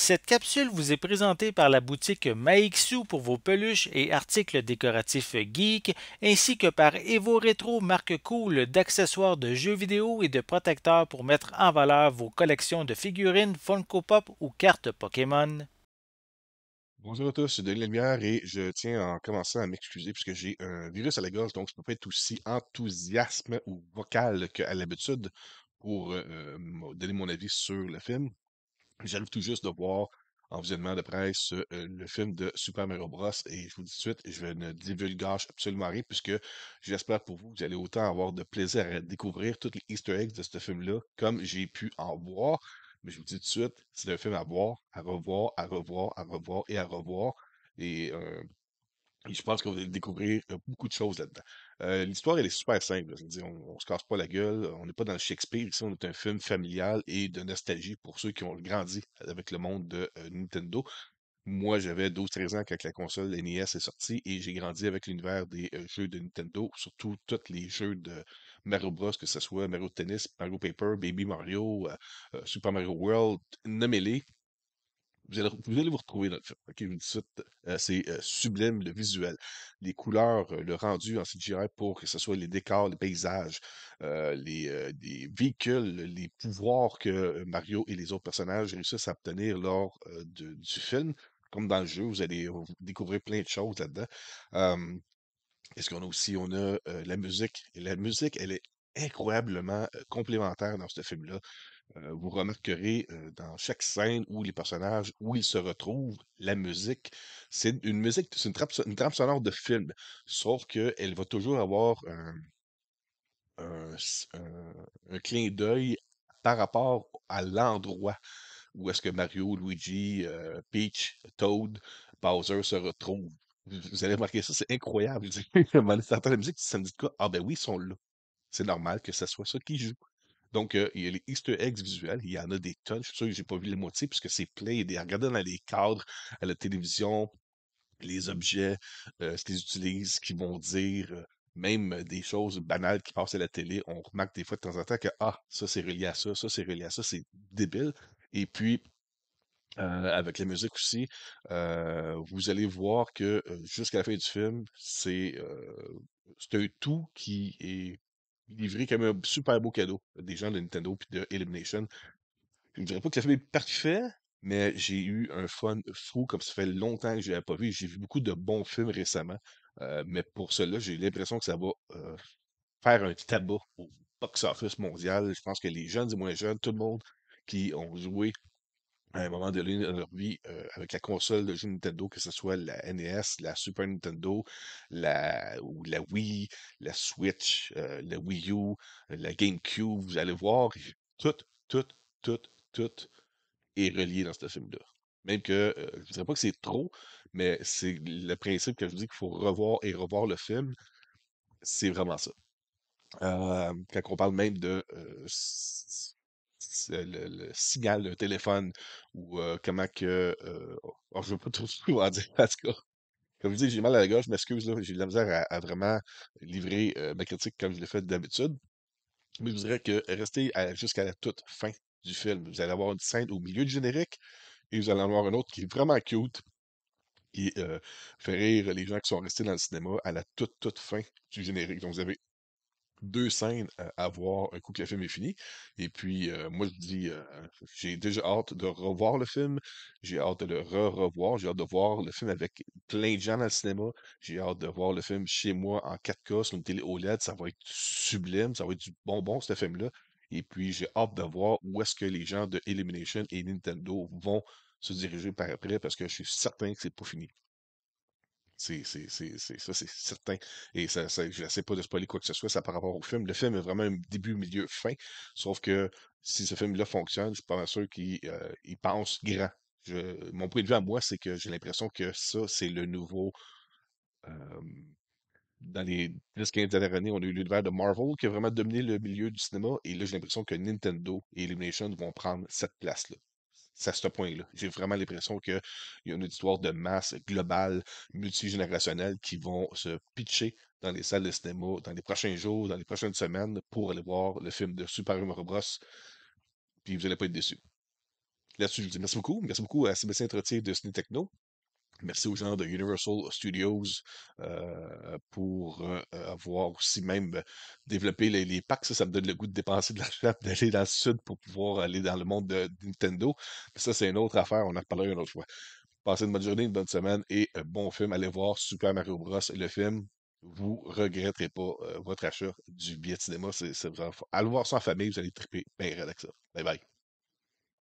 Cette capsule vous est présentée par la boutique Maixu pour vos peluches et articles décoratifs geek, ainsi que par Evo Retro, marque cool d'accessoires de jeux vidéo et de protecteurs pour mettre en valeur vos collections de figurines Funko Pop ou cartes Pokémon. Bonjour à tous, c'est Denis Lumière et je tiens en commençant à m'excuser puisque j'ai un virus à la gorge, donc je ne peux pas être aussi enthousiasme ou vocal qu'à l'habitude pour euh, euh, donner mon avis sur le film. J'arrive tout juste de voir en visionnement de presse euh, le film de Super Mario Bros. Et je vous dis tout de suite, je vais ne divulgage absolument rien puisque j'espère pour vous que vous allez autant avoir de plaisir à découvrir toutes les easter eggs de ce film-là comme j'ai pu en voir. Mais je vous dis tout de suite, c'est un film à voir, à revoir, à revoir, à revoir et à revoir. Et euh, et je pense que vous allez découvrir euh, beaucoup de choses là-dedans. Euh, l'histoire, elle est super simple. dire, on, ne se casse pas la gueule. On n'est pas dans le Shakespeare. Ici, on est un film familial et de nostalgie pour ceux qui ont grandi avec le monde de euh, Nintendo. Moi, j'avais 12-13 ans quand la console NES est sortie et j'ai grandi avec l'univers des jeux de Nintendo, surtout tous les jeux de Mario Bros, que ce soit Mario Tennis, Mario Paper, Baby Mario, Super Mario World, nommez-les vous allez, vous retrouver dans le film. suite, c'est euh, sublime le visuel, les couleurs, euh, le rendu en CGI pour que ce soit les décors, les paysages, euh, les, véhicules, les pouvoirs que Mario et les autres personnages réussissent à obtenir lors du film. Comme dans le jeu, vous allez découvrir plein de choses là-dedans. Est-ce qu'on a aussi, on a la musique. la musique, elle est incroyablement complémentaire dans ce film-là. Euh, vous remarquerez euh, dans chaque scène où les personnages, où ils se retrouvent, la musique, c'est une musique, c'est une, trappe, trame sonore de film, sauf qu'elle va toujours avoir un, clin d'œil par rapport à l'endroit où est-ce que Mario, Luigi, euh, Peach, Toad, Bowser se retrouvent. Vous allez remarquer ça, c'est incroyable. Quand la musique, ça me dit quoi? Ah ben oui, ils sont là. C'est normal que ce soit ça qui joue. Donc, euh, il y a les Easter eggs visuels, il y en a des tonnes. Je suis sûr que je n'ai pas vu la moitié puisque c'est plein. Il regardez dans les cadres, à la télévision, les objets, euh, ce qu'ils utilisent, ce qu'ils vont dire, euh, même des choses banales qui passent à la télé. On remarque des fois de temps en temps que, ah, ça c'est relié à ça, ça c'est relié à ça, c'est débile. Et puis, avec la musique aussi, vous allez voir que jusqu'à la fin du film, c'est un tout qui est livré comme un super beau cadeau euh, des gens de Nintendo puis de Elimination. Je ne dirais pas que ça fait parfait, mais j'ai eu un fun fou comme ça fait longtemps que je l'avais pas vu. J'ai vu beaucoup de bons films récemment, euh, mais pour cela, j'ai l'impression que ça va euh, faire un tabac au box-office mondial. Je pense que les jeunes et moins jeunes, tout le monde qui ont joué à un moment donné dans leur vie euh, avec la console de jeu Nintendo, que ce soit la NES, la Super Nintendo, la, ou la Wii, la Switch, euh, la Wii U, la GameCube, vous allez voir, tout, tout, tout, tout est relié dans ce film-là. Même que, euh, je ne dirais pas que c'est trop, mais c'est le principe que je vous dis qu'il faut revoir et revoir le film, c'est vraiment ça. quand on parle même de euh, le, signal le téléphone ou euh, comment que. Euh, oh, oh, je ne veux pas trop en dire, en tout cas. Comme je dis, j'ai mal à la gorge, je m'excuse, j'ai de la misère à, vraiment livrer ma critique comme je l'ai fait d'habitude. Mais je vous dirais que restez jusqu'à la toute fin du film. Vous allez avoir une scène au milieu du générique et vous allez en avoir une autre qui est vraiment cute et faire rire les gens qui sont restés dans le cinéma à la toute, toute fin du générique. Donc, vous avez deux scènes à, voir un coup que le film est fini. Et puis, euh, moi, je dis, euh, j'ai déjà hâte de revoir le film. J'ai hâte de le re-revoir. J'ai hâte de voir le film avec plein de gens dans le cinéma. J'ai hâte de voir le film chez moi en 4K sur une télé OLED. Ça va être sublime. Ça va être du bonbon, ce film-là. Et puis, j'ai hâte de voir où est-ce que les gens de Illumination et Nintendo vont se diriger par après parce que je suis certain que c'est pas fini. C'est ça, c'est certain. Et ça, ça je pas de spoiler quoi que ce soit, ça par rapport au film. Le film est vraiment un début, milieu, fin. Sauf que si ce film-là fonctionne, je suis pas sûr qu'il euh, pense grand. mon point de vue à moi, c'est que j'ai l'impression que ça, c'est le nouveau. dans les 10-15 dernières années, on a eu l'univers de Marvel qui a vraiment dominé le milieu du cinéma. Et là, j'ai l'impression que Nintendo et Illumination vont prendre cette place-là. C'est à ce point-là. J'ai vraiment l'impression qu'il y a une auditoire de masse globale, multigénérationnelle, qui vont se pitcher dans les salles de cinéma dans les prochains jours, dans les prochaines semaines, pour aller voir le film de Super Bros. Puis vous n'allez pas être déçus. Là-dessus, je vous dis merci beaucoup. Merci beaucoup à Sébastien Trottier de Ciné Techno. Merci aux gens de Universal Studios euh, pour euh, avoir aussi même euh, développé les, packs. Ça, me donne le goût de dépenser de l'argent, d'aller dans le sud pour pouvoir aller dans le monde de, Nintendo. Mais ça, c'est une autre affaire. On en reparlera une autre fois. Passez une bonne journée, une bonne semaine et bon film. Allez voir Super Mario Bros. le film. Vous regretterez pas votre achat du billet de cinéma. Allez voir ça en famille. Vous allez triper bien avec ça. Bye bye.